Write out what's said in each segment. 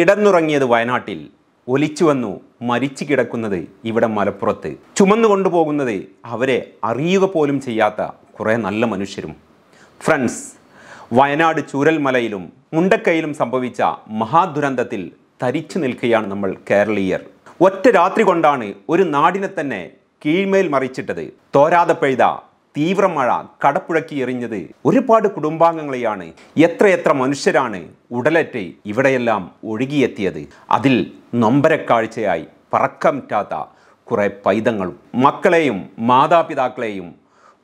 കിടന്നുറങ്ങിയത് വയനാട്ടിൽ ഒലിച്ചു വന്നു മരിച്ചു കിടക്കുന്നത് ഇവിടെ മലപ്പുറത്ത് ചുമന്നു കൊണ്ടുപോകുന്നത് അവരെ അറിയുക പോലും ചെയ്യാത്ത കുറേ നല്ല മനുഷ്യരും ഫ്രണ്ട്സ് വയനാട് ചൂരൽമലയിലും മുണ്ടക്കൈയിലും സംഭവിച്ച മഹാദുരന്തത്തിൽ തരിച്ചു നിൽക്കുകയാണ് നമ്മൾ കേരളീയർ ഒറ്റ രാത്രി കൊണ്ടാണ് ഒരു നാടിനെ തന്നെ കീഴ്മേൽ മറിച്ചിട്ടത് തോരാതെ പെയ്ത തീവ്രമഴ കടപ്പുഴക്കി എറിഞ്ഞത് ഒരുപാട് കുടുംബാംഗങ്ങളെയാണ് എത്രയെത്ര മനുഷ്യരാണ് ഉടലറ്റ് ഇവിടെയെല്ലാം ഒഴുകിയെത്തിയത് അതിൽ നൊമ്പരക്കാഴ്ചയായി പറക്കമിറ്റാത്ത കുറേ പൈതങ്ങളും മക്കളെയും മാതാപിതാക്കളെയും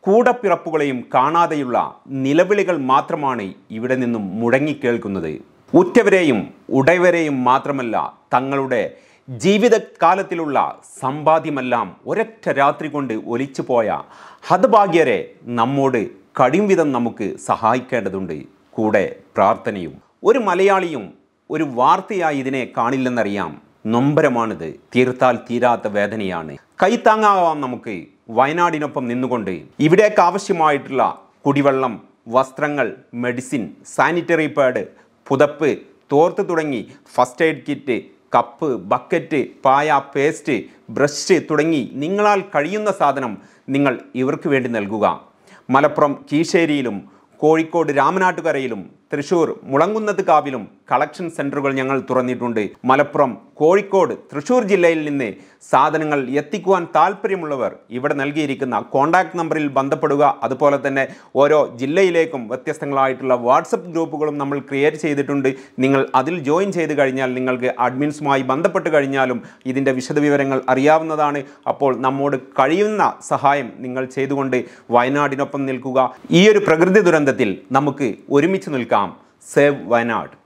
കൂടപ്പിറപ്പുകളെയും കാണാതെയുള്ള നിലവിളികൾ മാത്രമാണ് ഇവിടെ നിന്നും മുടങ്ങിക്കേൾക്കുന്നത് ഉറ്റവരെയും ഉടയവരെയും മാത്രമല്ല തങ്ങളുടെ ജീവിതകാലത്തിലുള്ള സമ്പാദ്യമെല്ലാം ഒരൊറ്റ രാത്രി കൊണ്ട് ഒലിച്ചു പോയ ഹതഭാഗ്യരെ നമ്മോട് കഴിയുംവിധം നമുക്ക് സഹായിക്കേണ്ടതുണ്ട് കൂടെ പ്രാർത്ഥനയും ഒരു മലയാളിയും ഒരു വാർത്തയായി ഇതിനെ കാണില്ലെന്നറിയാം നൊമ്പരമാണിത് തീർത്താൽ തീരാത്ത വേദനയാണ് കൈത്താങ്ങാവാം നമുക്ക് വയനാടിനൊപ്പം നിന്നുകൊണ്ട് ഇവിടേക്ക് ആവശ്യമായിട്ടുള്ള കുടിവെള്ളം വസ്ത്രങ്ങൾ മെഡിസിൻ സാനിറ്ററി പാഡ് പുതപ്പ് തോർത്ത് തുടങ്ങി first aid kit cup bucket പായ പേസ്റ്റ് ബ്രഷ് തുടങ്ങി നിങ്ങളാൽ കഴിയുന്ന സാധനം നിങ്ങൾ ഇവർക്ക് വേണ്ടി നൽകുക മലപ്പുറം കീശേരിയിലും കോഴിക്കോട് രാമനാട്ടുകരയിലും തൃശൂർ മുളങ്കുന്നത് കാവിലും കളക്ഷൻ സെൻറ്ററുകൾ ഞങ്ങൾ തുറന്നിട്ടുണ്ട് മലപ്പുറം കോഴിക്കോട് തൃശൂർ ജില്ലയിൽ നിന്ന് സാധനങ്ങൾ എത്തിക്കുവാൻ താല്പര്യമുള്ളവർ ഇവിടെ നൽകിയിരിക്കുന്ന കോൺടാക്ട് നമ്പറിൽ ബന്ധപ്പെടുക അതുപോലെ തന്നെ ഓരോ ജില്ലയിലേക്കും വ്യത്യസ്തങ്ങളായിട്ടുള്ള വാട്സപ്പ് ഗ്രൂപ്പുകളും നമ്മൾ ക്രിയേറ്റ് ചെയ്തിട്ടുണ്ട് നിങ്ങൾ അതിൽ ജോയിൻ ചെയ്ത് കഴിഞ്ഞാൽ നിങ്ങൾക്ക് അഡ്മിൻസുമായി ബന്ധപ്പെട്ട് കഴിഞ്ഞാലും ഇതിൻ്റെ വിശദവിവരങ്ങൾ അറിയാവുന്നതാണ് അപ്പോൾ നമ്മോട് കഴിയുന്ന സഹായം നിങ്ങൾ ചെയ്തുകൊണ്ട് വയനാടിനൊപ്പം നിൽക്കുക ഈ ഒരു പ്രകൃതി ദുരന്തത്തിൽ നമുക്ക് ഒരുമിച്ച് നിൽക്കാം Save Why Not